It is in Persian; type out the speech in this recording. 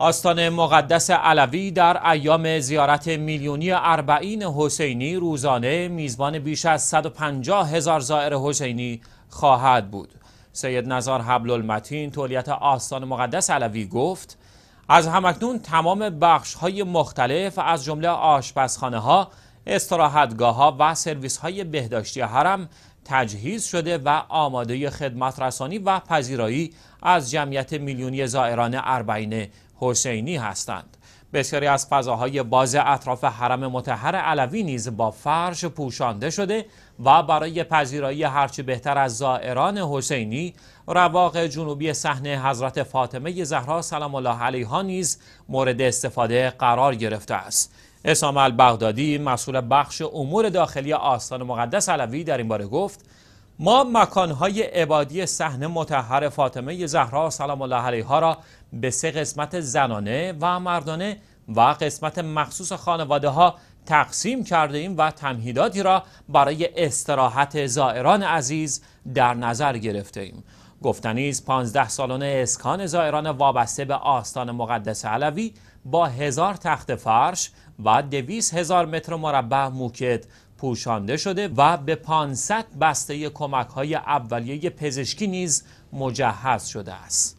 آستان مقدس علوی در ایام زیارت میلیونی اربعین حسینی روزانه میزبان بیش از 150 هزار زائر حسینی خواهد بود. سید نظار حبل المتین تولیت آستان مقدس علوی گفت از همکنون تمام بخش های مختلف از جمله آشپزخانه ها، استراحتگاه ها و سرویس های بهداشتی حرم تجهیز شده و آماده خدمت رسانی و پذیرایی از جمعیت میلیونی زائران اربعین حسینی هستند. بسیاری از فضاهای باز اطراف حرم متحر علوی نیز با فرش پوشانده شده و برای پذیرایی هرچه بهتر از زائران حسینی رواق جنوبی صحنه حضرت فاطمه زهرا سلام الله علیها نیز مورد استفاده قرار گرفته است اسام بغدادی مسئول بخش امور داخلی آستان مقدس علوی در این باره گفت ما مکانهای عبادی صحن متحر فاطمه زهرا سلام الله علیها را به سه قسمت زنانه و مردانه و قسمت مخصوص خانواده ها تقسیم کرده ایم و تمهیداتی را برای استراحت زائران عزیز در نظر گرفته ایم گفتنیز 15 سالن اسکان زائران وابسته به آستان مقدس علوی با هزار تخت فرش و دویس هزار متر مربع موکت پوشانده شده و به 500 بسته کمک های اولیه پزشکی نیز مجهز شده است.